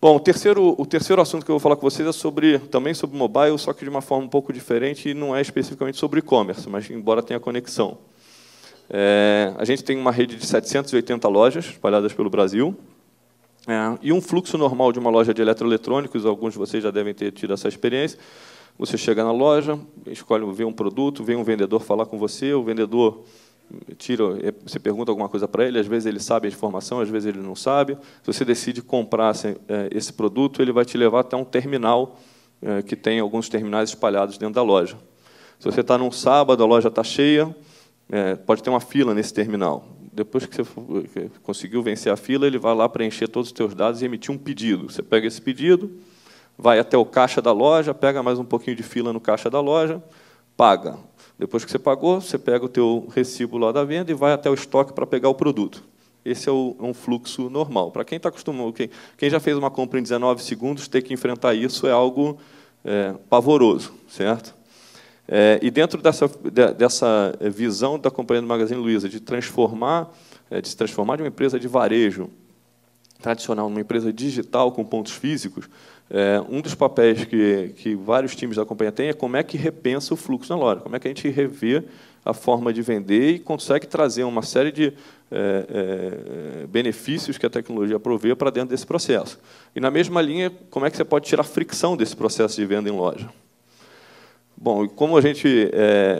Bom, o terceiro, o terceiro assunto que eu vou falar com vocês é sobre também sobre mobile, só que de uma forma um pouco diferente e não é especificamente sobre e-commerce, mas embora tenha conexão. É, a gente tem uma rede de 780 lojas espalhadas pelo Brasil é, e um fluxo normal de uma loja de eletroeletrônicos, alguns de vocês já devem ter tido essa experiência. Você chega na loja, escolhe, vê um produto, vem um vendedor falar com você, o vendedor tira, é, você pergunta alguma coisa para ele, às vezes ele sabe a informação, às vezes ele não sabe. Se você decide comprar assim, é, esse produto, ele vai te levar até um terminal é, que tem alguns terminais espalhados dentro da loja. Se você está num sábado, a loja está cheia, pode ter uma fila nesse terminal. Depois que você conseguiu vencer a fila, ele vai lá preencher todos os seus dados e emitir um pedido. Você pega esse pedido, vai até o caixa da loja, pega mais um pouquinho de fila no caixa da loja, paga. Depois que você pagou, você pega o teu recibo lá da venda e vai até o estoque para pegar o produto. Esse é, o, um fluxo normal. Para quem está acostumado, quem, quem, já fez uma compra em 19 segundos, ter que enfrentar isso é algo é, pavoroso, certo? É, e dentro dessa, de, dessa visão da companhia do Magazine Luiza de transformar, é, de se transformar de uma empresa de varejo tradicional, numa empresa digital com pontos físicos, é, um dos papéis que, que vários times da companhia têm é como é que repensa o fluxo na loja, como é que a gente revê a forma de vender e consegue trazer uma série de é, é, benefícios que a tecnologia provê para dentro desse processo. E, na mesma linha, como é que você pode tirar fricção desse processo de venda em loja. Bom, como a gente, é,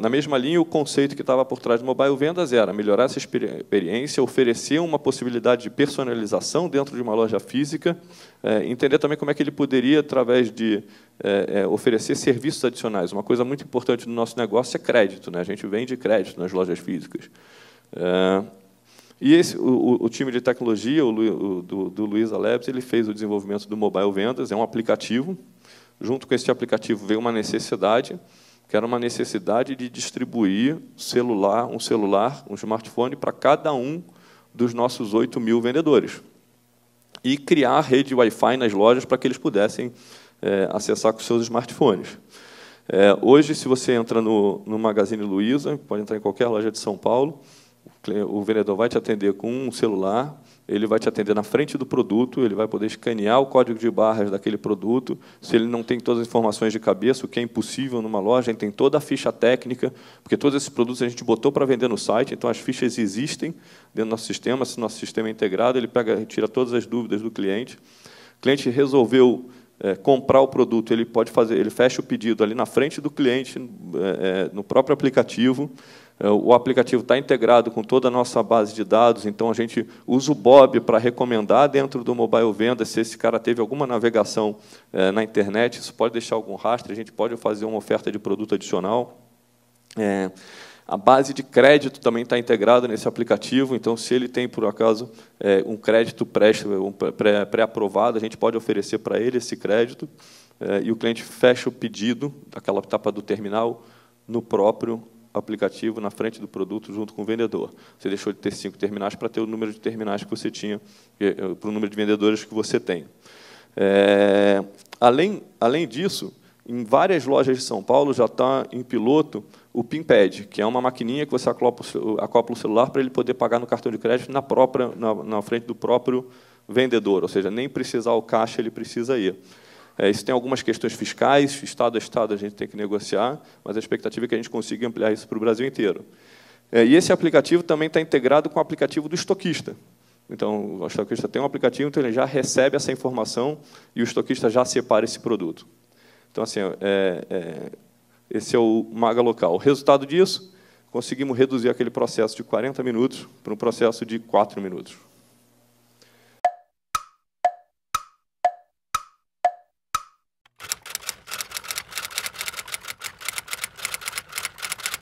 na mesma linha, o conceito que estava por trás do mobile vendas era melhorar essa experiência, oferecer uma possibilidade de personalização dentro de uma loja física, é, entender também como é que ele poderia, através de é, oferecer serviços adicionais. Uma coisa muito importante do nosso negócio é crédito, né? a gente vende crédito nas lojas físicas. E esse, o, o, time de tecnologia o, o, do, do Luiza Labs ele fez o desenvolvimento do Mobile Vendas, é um aplicativo junto com esse aplicativo veio uma necessidade, que era uma necessidade de distribuir celular, um celular, um smartphone para cada um dos nossos 8 mil vendedores. E criar a rede Wi-Fi nas lojas para que eles pudessem é, acessar com seus smartphones. É, hoje, se você entra no, no Magazine Luiza, pode entrar em qualquer loja de São Paulo, o vendedor vai te atender com um celular, ele vai te atender na frente do produto, ele vai poder escanear o código de barras daquele produto. Se ele não tem todas as informações de cabeça, o que é impossível numa loja, ele tem toda a ficha técnica, porque todos esses produtos a gente botou para vender no site, então as fichas existem dentro do nosso sistema, se nosso sistema é integrado, ele pega, tira todas as dúvidas do cliente. O cliente resolveu é, comprar o produto, ele pode fazer, ele fecha o pedido ali na frente do cliente, é, é no próprio aplicativo. É, o aplicativo está integrado com toda a nossa base de dados, então a gente usa o Bob para recomendar dentro do mobile venda se esse cara teve alguma navegação é, na internet, isso pode deixar algum rastro, a gente pode fazer uma oferta de produto adicional. É, a base de crédito também está integrada nesse aplicativo, então, se ele tem, por acaso, é, um crédito pré-aprovado, pré a gente pode oferecer para ele esse crédito, e o cliente fecha o pedido, aquela etapa do terminal, no próprio aplicativo na frente do produto junto com o vendedor. Você deixou de ter cinco terminais para ter o número de terminais que você tinha, eh, eh, para o número de vendedores que você tem. É, além, além disso, em várias lojas de São Paulo já está em piloto o PinPad, que é uma maquininha que você acopla o celular para ele poder pagar no cartão de crédito na, própria, na, na frente do próprio vendedor, ou seja, nem precisar o caixa, ele precisa ir. É, isso tem algumas questões fiscais, Estado a Estado a gente tem que negociar, mas a expectativa é que a gente consiga ampliar isso para o Brasil inteiro. É, e esse aplicativo também está integrado com o aplicativo do estoquista. Então, o estoquista tem um aplicativo, então ele já recebe essa informação e o estoquista já separa esse produto. Então, assim, é, é, esse é o maga local. O resultado disso, conseguimos reduzir aquele processo de 40 minutos para um processo de 4 minutos.